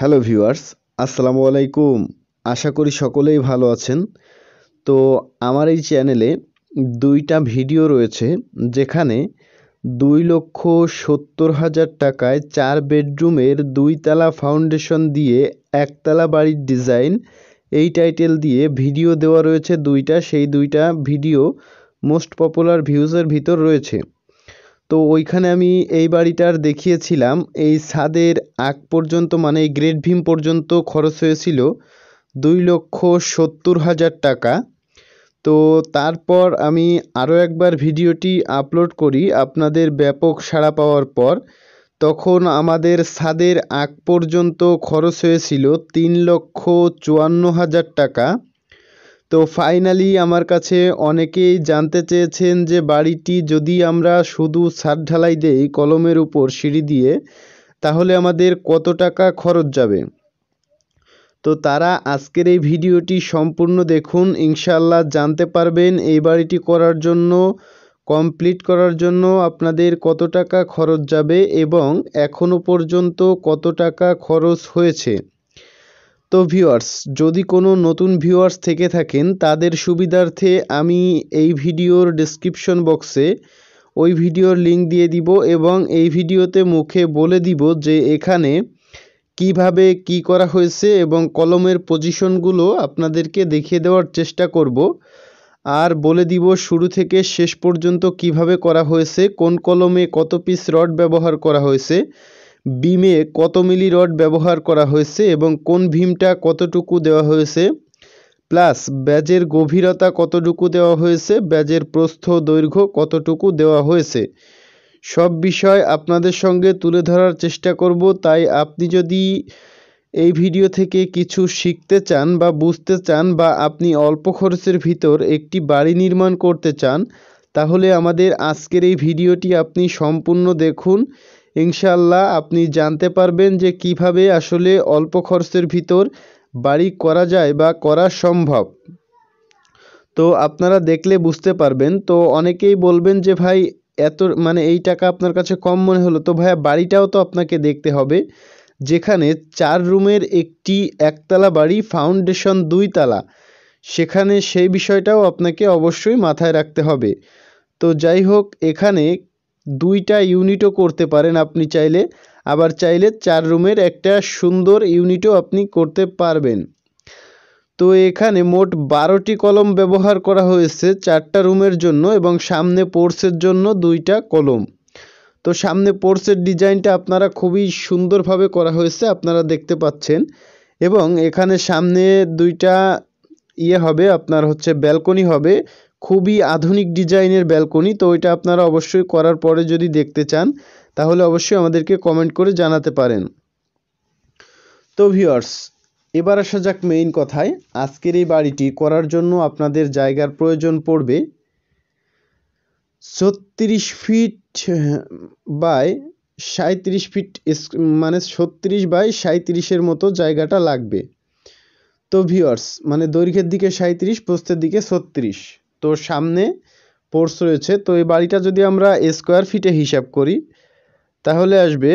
hello viewers আসসালামু আলাইকুম আশা করি সকলেই ভালো আছেন তো আমার এই চ্যানেলে দুইটা ভিডিও রয়েছে যেখানে দুই লক্ষ সত্তর হাজার টাকায় চার বেডরুমের দুইতলা ফাউন্ডেশন দিয়ে একতলা বাড়ির ডিজাইন এই টাইটেল দিয়ে ভিডিও দেওয়া রয়েছে দুইটা সেই দুইটা ভিডিও মোস্ট পপুলার ভিউজের ভিতর রয়েছে তো ওইখানে আমি এই বাড়িটার দেখিয়েছিলাম এই ছাদের আগ পর্যন্ত মানে এই গ্রেট ভীম পর্যন্ত খরচ হয়েছিল দুই লক্ষ সত্তর হাজার টাকা তো তারপর আমি আরও একবার ভিডিওটি আপলোড করি আপনাদের ব্যাপক সাড়া পাওয়ার পর তখন আমাদের ছাদের আগ পর্যন্ত খরচ হয়েছিল তিন লক্ষ চুয়ান্ন হাজার টাকা তো ফাইনালি আমার কাছে অনেকেই জানতে চেয়েছেন যে বাড়িটি যদি আমরা শুধু ছাদ ঢালাই দেই কলমের উপর সিঁড়ি দিয়ে তাহলে আমাদের কত টাকা খরচ যাবে তো তারা আজকের এই ভিডিওটি সম্পূর্ণ দেখুন ইনশাল্লাহ জানতে পারবেন এই বাড়িটি করার জন্য কমপ্লিট করার জন্য আপনাদের কত টাকা খরচ যাবে এবং এখনও পর্যন্ত কত টাকা খরচ হয়েছে তো ভিউয়ার্স যদি কোনো নতুন ভিউয়ার্স থেকে থাকেন তাদের সুবিধার্থে আমি এই ভিডিওর ডিসক্রিপশন বক্সে ওই ভিডিওর লিঙ্ক দিয়ে দিব এবং এই ভিডিওতে মুখে বলে দিব যে এখানে কিভাবে কি করা হয়েছে এবং কলমের পজিশনগুলো আপনাদেরকে দেখিয়ে দেওয়ার চেষ্টা করব আর বলে দিব শুরু থেকে শেষ পর্যন্ত কিভাবে করা হয়েছে কোন কলমে কত পিস রড ব্যবহার করা হয়েছে বিমে কত মিলি রড ব্যবহার করা হয়েছে এবং কোন ভীমটা কতটুকু দেওয়া হয়েছে প্লাস ব্যাজের গভীরতা কতটুকু দেওয়া হয়েছে ব্যাজের প্রস্থ দৈর্ঘ্য কতটুকু দেওয়া হয়েছে সব বিষয় আপনাদের সঙ্গে তুলে ধরার চেষ্টা করব তাই আপনি যদি এই ভিডিও থেকে কিছু শিখতে চান বা বুঝতে চান বা আপনি অল্প খরচের ভিতর একটি বাড়ি নির্মাণ করতে চান তাহলে আমাদের আজকের এই ভিডিওটি আপনি সম্পূর্ণ দেখুন ইনশাল্লাহ আপনি জানতে পারবেন যে কিভাবে আসলে অল্প খরচের ভিতর বাড়ি করা যায় বা করা সম্ভব তো আপনারা দেখলে বুঝতে পারবেন তো অনেকেই বলবেন যে ভাই এত মানে এই টাকা আপনার কাছে কম মনে হলো তো ভাইয়া বাড়িটাও তো আপনাকে দেখতে হবে যেখানে চার রুমের একটি একতলা বাড়ি ফাউন্ডেশন দুই তালা সেখানে সেই বিষয়টাও আপনাকে অবশ্যই মাথায় রাখতে হবে তো যাই হোক এখানে দুইটা ইউনিটও করতে পারেন আপনি চাইলে আবার চাইলে চার রুমের একটা সুন্দর ইউনিটও আপনি করতে পারবেন তো এখানে মোট বারোটি কলম ব্যবহার করা হয়েছে চারটা রুমের জন্য এবং সামনে পোর্সের জন্য দুইটা কলম তো সামনে পোর্সের ডিজাইনটা আপনারা খুবই সুন্দরভাবে করা হয়েছে আপনারা দেখতে পাচ্ছেন এবং এখানে সামনে দুইটা ইয়ে হবে আপনার হচ্ছে ব্যালকনি হবে খুবই আধুনিক ডিজাইনের ব্যালকনি তো ওইটা আপনারা অবশ্যই করার পরে যদি দেখতে চান তাহলে অবশ্যই আমাদেরকে কমেন্ট করে জানাতে পারেন তো ভিওর্স এবার আসা যাক মেইন কথায় আজকের এই বাড়িটি করার জন্য আপনাদের জায়গার প্রয়োজন পড়বে ছত্রিশ ফিট বাই সাঁত্রিশ ফিট মানে ছত্রিশ বাই সাঁত্রিশের মতো জায়গাটা লাগবে তো ভিওর্স মানে দৈর্ঘ্যের দিকে সাঁত্রিশ প্রস্থের দিকে ছত্রিশ তো সামনে পোর্স রয়েছে তো এই বাড়িটা যদি আমরা স্কোয়ার ফিটে হিসাব করি তাহলে আসবে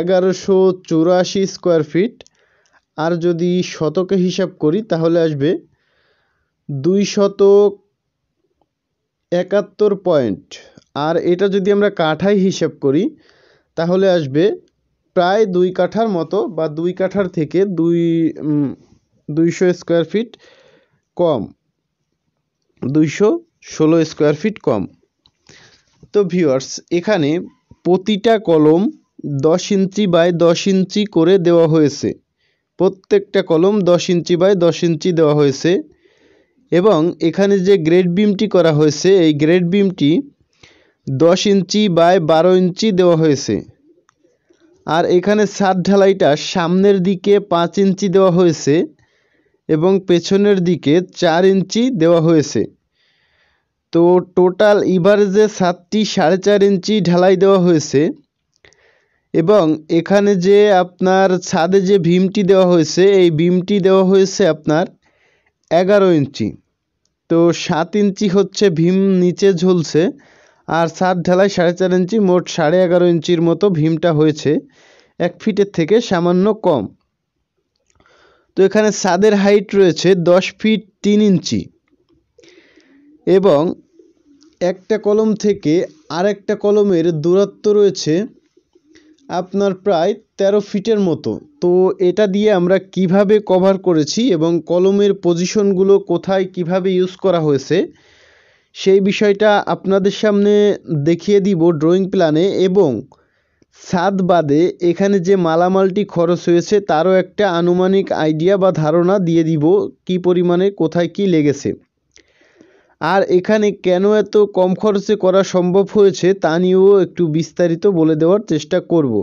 এগারোশো চুরাশি স্কোয়ার ফিট আর যদি শতকে হিসাব করি তাহলে আসবে দুই শতক একাত্তর পয়েন্ট আর এটা যদি আমরা কাঠায় হিসাব করি তাহলে আসবে প্রায় দুই কাঠার মতো বা দুই কাঠার থেকে দুই দুইশো স্কোয়ার ফিট কম দুইশো ষোলো স্কোয়ার ফিট কম তো ভিওয়ার্স এখানে প্রতিটা কলম দশ ইঞ্চি বাই দশ ইঞ্চি করে দেওয়া হয়েছে প্রত্যেকটা কলম দশ ইঞ্চি বাই দশ ইঞ্চি দেওয়া হয়েছে এবং এখানে যে গ্রেড বিমটি করা হয়েছে এই গ্রেড বিমটি দশ ইঞ্চি বাই বারো ইঞ্চি দেওয়া হয়েছে আর এখানে সাদ ঢালাইটা সামনের দিকে পাঁচ ইঞ্চি দেওয়া হয়েছে এবং পেছনের দিকে চার ইঞ্চি দেওয়া হয়েছে তো টোটাল ইভারেজে সাতটি সাড়ে চার ইঞ্চি ঢালাই দেওয়া হয়েছে এবং এখানে যে আপনার ছাদে যে ভীমটি দেওয়া হয়েছে এই ভীমটি দেওয়া হয়েছে আপনার এগারো ইঞ্চি তো সাত ইঞ্চি হচ্ছে ভীম নিচে ঝুলছে আর সাত ঢালাই সাড়ে চার ইঞ্চি মোট সাড়ে এগারো ইঞ্চির মতো ভীমটা হয়েছে এক ফিটের থেকে সামান্য কম তো এখানে ছাদের হাইট রয়েছে দশ ফিট তিন ইঞ্চি এবং একটা কলম থেকে আরেকটা কলমের দূরত্ব রয়েছে আপনার প্রায় ১৩ ফিটের মতো তো এটা দিয়ে আমরা কিভাবে কভার করেছি এবং কলমের পজিশনগুলো কোথায় কিভাবে ইউজ করা হয়েছে সেই বিষয়টা আপনাদের সামনে দেখিয়ে দিব ড্রয়িং প্ল্যানে এবং ছাদ বাদে এখানে যে মালামালটি খরচ হয়েছে তারও একটা আনুমানিক আইডিয়া বা ধারণা দিয়ে দিব কি পরিমাণে কোথায় কি লেগেছে আর এখানে কেন এত কম খরচে করা সম্ভব হয়েছে তা নিয়েও একটু বিস্তারিত বলে দেওয়ার চেষ্টা করব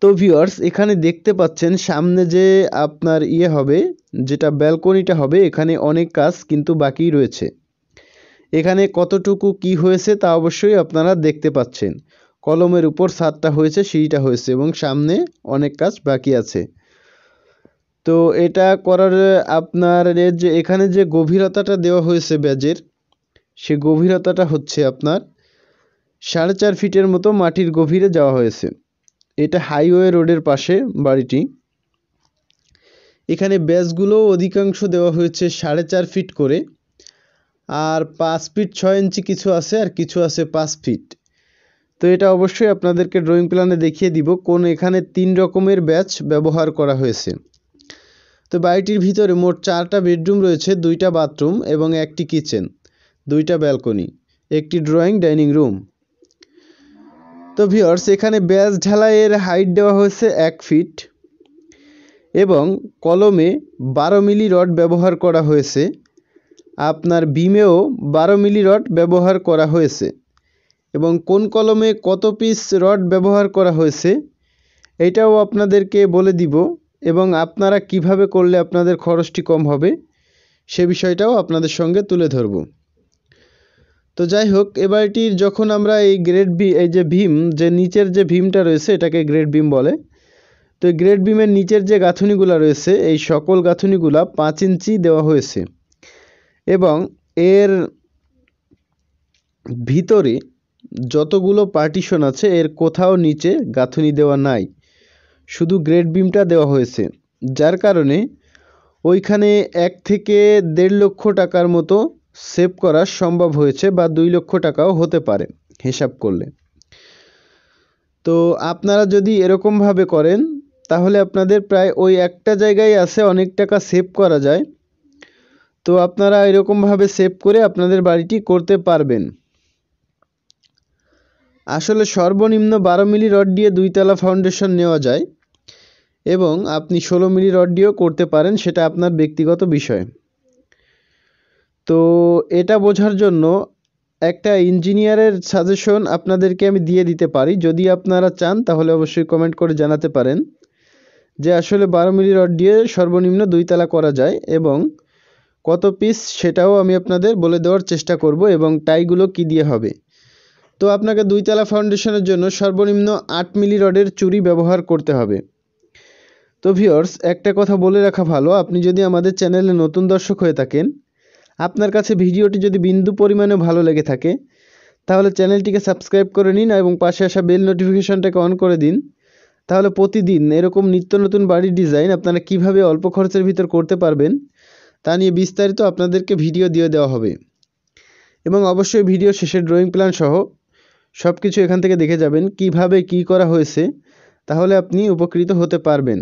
তো ভিওয়ার্স এখানে দেখতে পাচ্ছেন সামনে যে আপনার ইয়ে হবে যেটা ব্যালকনিটা হবে এখানে অনেক কাজ কিন্তু বাকি রয়েছে এখানে কতটুকু কি হয়েছে তা অবশ্যই আপনারা দেখতে পাচ্ছেন কলমের উপর ছাদটা হয়েছে সিঁড়িটা হয়েছে এবং সামনে অনেক কাজ বাকি আছে তো এটা করার আপনার যে এখানে যে গভীরতাটা দেওয়া হয়েছে ব্যাজের সে গভীরতাটা হচ্ছে আপনার সাড়ে চার ফিটের মতো মাটির গভীরে যাওয়া হয়েছে এটা হাইওয়ে রোডের পাশে বাড়িটি এখানে ব্যাজগুলো অধিকাংশ দেওয়া হয়েছে সাড়ে চার ফিট করে আর পাঁচ ফিট ছয় ইঞ্চি কিছু আছে আর কিছু আছে পাঁচ ফিট তো এটা অবশ্যই আপনাদেরকে ড্রয়িং প্ল্যানে দেখিয়ে দিব কোন এখানে তিন রকমের ব্যাচ ব্যবহার করা হয়েছে তো বাড়িটির ভিতরে মোট চারটা বেডরুম রয়েছে দুইটা বাথরুম এবং একটি কিচেন দুইটা ব্যালকনি একটি ড্রয়িং ডাইনিং রুম তো ভিওর্স এখানে ব্যাস ঢালাইয়ের হাইট দেওয়া হয়েছে এক ফিট এবং কলমে বারো মিলি রড ব্যবহার করা হয়েছে আপনার বিমেও বারো মিলি রড ব্যবহার করা হয়েছে এবং কোন কলমে কত পিস রড ব্যবহার করা হয়েছে এটাও আপনাদেরকে বলে দিব এবং আপনারা কিভাবে করলে আপনাদের খরচটি কম হবে সে বিষয়টাও আপনাদের সঙ্গে তুলে ধরব তো যাই হোক এবারটির যখন আমরা এই গ্রেড বি এই যে ভীম যে নিচের যে ভীমটা রয়েছে এটাকে গ্রেড ভীম বলে তো গ্রেড বিমের নিচের যে গাঁথুনিগুলো রয়েছে এই সকল গাঁথুনিগুলা পাঁচ ইঞ্চি দেওয়া হয়েছে এবং এর ভিতরে যতগুলো পার্টিশন আছে এর কোথাও নিচে গাঁথুনি দেওয়া নাই শুধু গ্রেড বিমটা দেওয়া হয়েছে যার কারণে ওইখানে এক থেকে দেড় লক্ষ টাকার মতো সেভ করা সম্ভব হয়েছে বা দুই লক্ষ টাকাও হতে পারে হিসাব করলে তো আপনারা যদি এরকমভাবে করেন তাহলে আপনাদের প্রায় ওই একটা জায়গায় আছে অনেক টাকা সেভ করা যায় তো আপনারা এরকমভাবে সেভ করে আপনাদের বাড়িটি করতে পারবেন আসলে সর্বনিম্ন বারো মিলি রড দিয়ে দুইতলা ফাউন্ডেশন নেওয়া যায় এবং আপনি ষোলো মিলি রড দিয়েও করতে পারেন সেটা আপনার ব্যক্তিগত বিষয় তো এটা বোঝার জন্য একটা ইঞ্জিনিয়ারের সাজেশন আপনাদেরকে আমি দিয়ে দিতে পারি যদি আপনারা চান তাহলে অবশ্যই কমেন্ট করে জানাতে পারেন যে আসলে বারো মিলি রড দিয়ে সর্বনিম্ন দুইতলা করা যায় এবং কত পিস সেটাও আমি আপনাদের বলে দেওয়ার চেষ্টা করব এবং টাইগুলো কি দিয়ে হবে তো আপনাকে দুইতলা ফাউন্ডেশনের জন্য সর্বনিম্ন আট মিলি রডের চুরি ব্যবহার করতে হবে তো ভিওর্স একটা কথা বলে রাখা ভালো আপনি যদি আমাদের চ্যানেলে নতুন দর্শক হয়ে থাকেন আপনার কাছে ভিডিওটি যদি বিন্দু পরিমাণে ভালো লেগে থাকে তাহলে চ্যানেলটিকে সাবস্ক্রাইব করে নিন এবং পাশে আসা বেল নোটিফিকেশনটাকে অন করে দিন তাহলে প্রতিদিন এরকম নিত্য নতুন বাড়ির ডিজাইন আপনারা কিভাবে অল্প খরচের ভিতর করতে পারবেন তা নিয়ে বিস্তারিত আপনাদেরকে ভিডিও দিয়ে দেওয়া হবে এবং অবশ্যই ভিডিও শেষে ড্রয়িং প্ল্যান সহ সব কিছু এখান থেকে দেখে যাবেন কিভাবে কি করা হয়েছে তাহলে আপনি উপকৃত হতে পারবেন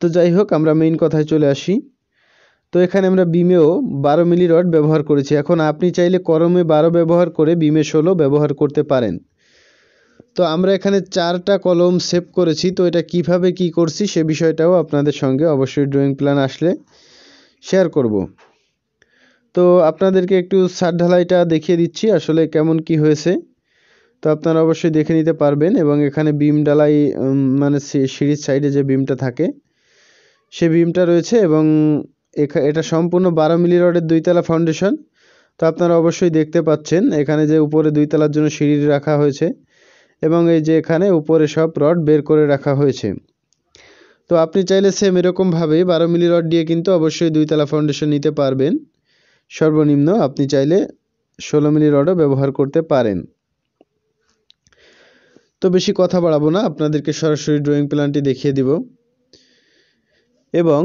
তো যাই হোক আমরা মেইন কথায় চলে আসি তো এখানে আমরা বিমেও বারো মিলি রড ব্যবহার করেছি এখন আপনি চাইলে করমে বারো ব্যবহার করে বিমে ষোলো ব্যবহার করতে পারেন তো আমরা এখানে চারটা কলম সেভ করেছি তো এটা কিভাবে কি করছি সে বিষয়টাও আপনাদের সঙ্গে অবশ্যই ড্রয়িং প্ল্যান আসলে শেয়ার করব তো আপনাদেরকে একটু ছাদ ঢালাইটা দেখিয়ে দিচ্ছি আসলে কেমন কি হয়েছে তো আপনারা অবশ্যই দেখে নিতে পারবেন এবং এখানে বিম ডালাই মানে সিঁড়ির সাইডে যে বিমটা থাকে সে বিমটা রয়েছে এবং এটা সম্পূর্ণ বারো মিলি রডের দুইতলা ফাউন্ডেশন তো আপনারা অবশ্যই দেখতে পাচ্ছেন এখানে যে উপরে দুইতলার জন্য সিঁড়ি রাখা হয়েছে এবং এই যে এখানে উপরে সব রড বের করে রাখা হয়েছে তো আপনি চাইলে সেম এরকমভাবেই বারো মিলি রড দিয়ে কিন্তু অবশ্যই দুইতলা ফাউন্ডেশন নিতে পারবেন সর্বনিম্ন আপনি চাইলে ষোলো মিলি রডও ব্যবহার করতে পারেন তো বেশি কথা বাড়াবো না আপনাদেরকে সরাসরি ড্রয়িং প্ল্যানটি দেখিয়ে দিব এবং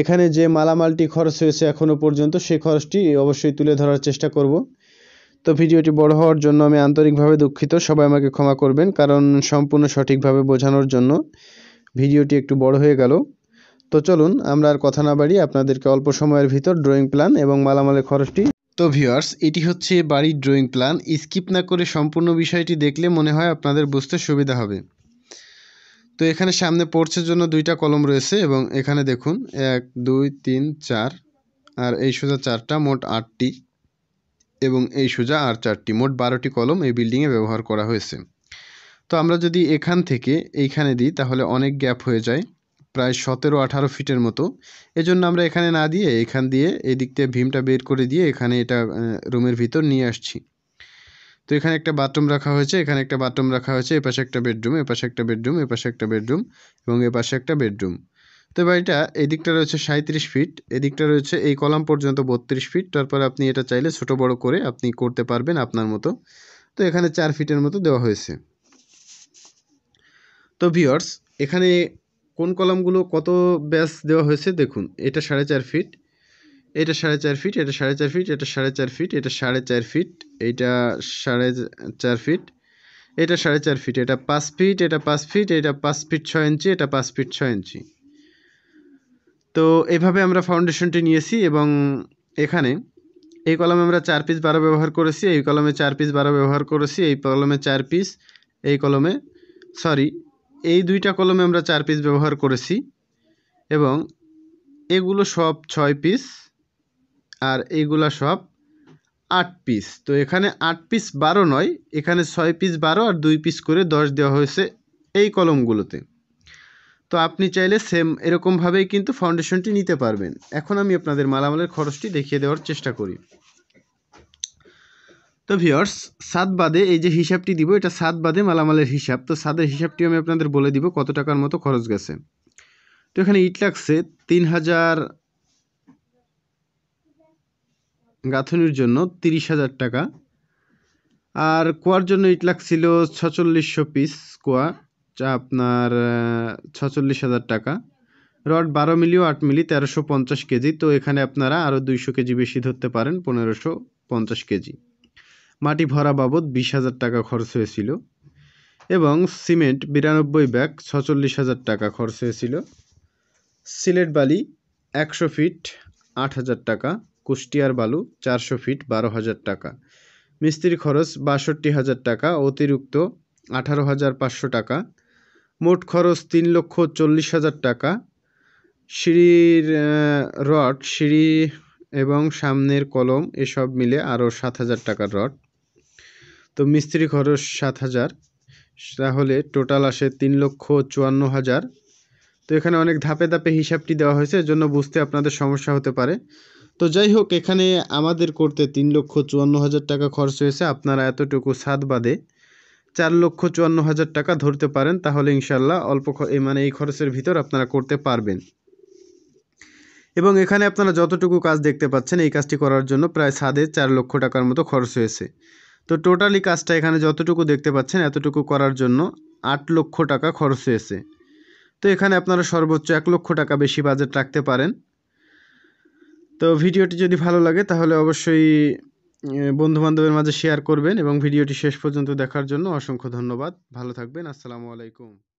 এখানে যে মালামালটি খরচ হয়েছে এখনও পর্যন্ত সেই খরচটি অবশ্যই তুলে ধরার চেষ্টা করব তো ভিডিওটি বড় হওয়ার জন্য আমি আন্তরিকভাবে দুঃখিত সবাই আমাকে ক্ষমা করবেন কারণ সম্পূর্ণ সঠিকভাবে বোঝানোর জন্য ভিডিওটি একটু বড় হয়ে গেল তো চলুন আমরা আর কথা না বাড়িয়ে আপনাদেরকে অল্প সময়ের ভিতর ড্রয়িং প্ল্যান এবং মালামালের খরচটি তো ভিওয়ার্স এটি হচ্ছে বাড়ির ড্রয়িং প্ল্যান স্কিপ না করে সম্পূর্ণ বিষয়টি দেখলে মনে হয় আপনাদের বুঝতে সুবিধা হবে তো এখানে সামনে পোর্চের জন্য দুইটা কলম রয়েছে এবং এখানে দেখুন এক দুই তিন চার আর এই সোজা চারটা মোট আটটি এবং এই সোজা আর চারটি মোট বারোটি কলম এই বিল্ডিংয়ে ব্যবহার করা হয়েছে তো আমরা যদি এখান থেকে এইখানে দিই তাহলে অনেক গ্যাপ হয়ে যায় প্রায় সতেরো আঠারো ফিটের মতো এজন্য আমরা এখানে না দিয়ে এখান দিয়ে এদিক দিয়ে ভীমটা বের করে দিয়ে এখানে এটা রুমের ভিতর নিয়ে আসছি তো এখানে একটা বাথরুম রাখা হয়েছে এখানে একটা বাথরুম রাখা হয়েছে এপাশে একটা বেডরুম এপাশে একটা বেডরুম এপাশে একটা বেডরুম এবং এপাশে একটা বেডরুম তো বাড়িটা এদিকটা রয়েছে সাঁত্রিশ ফিট এদিকটা রয়েছে এই কলাম পর্যন্ত বত্রিশ ফিট তারপর আপনি এটা চাইলে ছোট বড় করে আপনি করতে পারবেন আপনার মতো তো এখানে চার ফিটের মতো দেওয়া হয়েছে তো ভিওর্স এখানে কোন কলামগুলো কত ব্যাস দেওয়া হয়েছে দেখুন এটা সাড়ে চার ফিট এটা সাড়ে চার ফিট এটা সাড়ে চার ফিট এটা সাড়ে চার ফিট এটা সাড়ে চার ফিট এইটা সাড়ে চার ফিট এটা সাড়ে চার ফিট এটা পাঁচ ফিট এটা পাঁচ ফিট এটা পাঁচ ফিট ছয় ইঞ্চি এটা পাঁচ ফিট ছয় ইঞ্চি তো এভাবে আমরা ফাউন্ডেশনটি নিয়েছি এবং এখানে এই কলমে আমরা চার পিস বারো ব্যবহার করেছি এই কলমে চার পিস বারো ব্যবহার করেছি এই কলমে চার পিস এই কলমে সরি এই দুইটা কলমে আমরা চার পিস ব্যবহার করেছি এবং এগুলো সব ছয় পিস আর এইগুলা সব আট পিস তো এখানে আট পিস বারো নয় এখানে ছয় পিস বারো আর দুই পিস করে দশ দেওয়া হয়েছে এই কলমগুলোতে তো আপনি চাইলে সেম এরকমভাবেই কিন্তু ফাউন্ডেশনটি নিতে পারবেন এখন আমি আপনাদের মালামালের খরচটি দেখিয়ে দেওয়ার চেষ্টা করি তো ভিওর্স সাত বাদে এই যে হিসাবটি দিব এটা সাত বাদে মালামালের হিসাব তো সাদের হিসাবটি আমি আপনাদের বলে দিব কত টাকার মতো খরচ গেছে তো এখানে ইট লাগছে তিন হাজার গাঁথনির জন্য তিরিশ হাজার টাকা আর কোয়ার জন্য ইট লাগছিল ছচল্লিশশো পিস কোয়া যা আপনার ছচল্লিশ হাজার টাকা রড বারো মিলি ও আট মিলি তেরোশো পঞ্চাশ কেজি তো এখানে আপনারা আরও দুইশো কেজি বেশি ধরতে পারেন পনেরোশো পঞ্চাশ কেজি মাটি ভরা বাবদ বিশ হাজার টাকা খরচ হয়েছিল এবং সিমেন্ট বিরানব্বই ব্যাগ ছচল্লিশ হাজার টাকা খরচ হয়েছিল সিলেট বালি একশো ফিট আট হাজার টাকা কুষ্টিয়ার বালু চারশো ফিট বারো হাজার টাকা মিস্ত্রি খরচ বাষট্টি হাজার টাকা অতিরিক্ত আঠারো হাজার পাঁচশো টাকা মোট খরচ তিন লক্ষ চল্লিশ হাজার টাকা সিঁড়ির রড সিঁড়ি এবং সামনের কলম এসব মিলে আরও সাত হাজার টাকার রড তো মিস্ত্রি খরচ সাত হাজার তাহলে টোটাল আসে তিন লক্ষ চুয়ান্ন হাজার তো এখানে অনেক ধাপে ধাপে হিসাবটি দেওয়া হয়েছে জন্য বুঝতে আপনাদের সমস্যা হতে পারে তো যাই হোক এখানে আমাদের করতে তিন লক্ষ চুয়ান্ন হাজার টাকা খরচ হয়েছে আপনারা এতটুকু সাত বাদে চার লক্ষ চুয়ান্ন হাজার টাকা ধরতে পারেন তাহলে ইনশাল্লাহ অল্প মানে এই খরচের ভিতর আপনারা করতে পারবেন এবং এখানে আপনারা যতটুকু কাজ দেখতে পাচ্ছেন এই কাজটি করার জন্য প্রায় সাদে চার লক্ষ টাকার মতো খরচ হয়েছে তো টোটালি কাজটা এখানে যতটুকু দেখতে পাচ্ছেন এতটুকু করার জন্য আট লক্ষ টাকা খরচ হয়েছে তো এখানে আপনারা সর্বোচ্চ এক লক্ষ টাকা বেশি বাজেট রাখতে পারেন তো ভিডিওটি যদি ভালো লাগে তাহলে অবশ্যই বন্ধুবান্ধবের মাঝে শেয়ার করবেন এবং ভিডিওটি শেষ পর্যন্ত দেখার জন্য অসংখ্য ধন্যবাদ ভালো থাকবেন আসসালামু আলাইকুম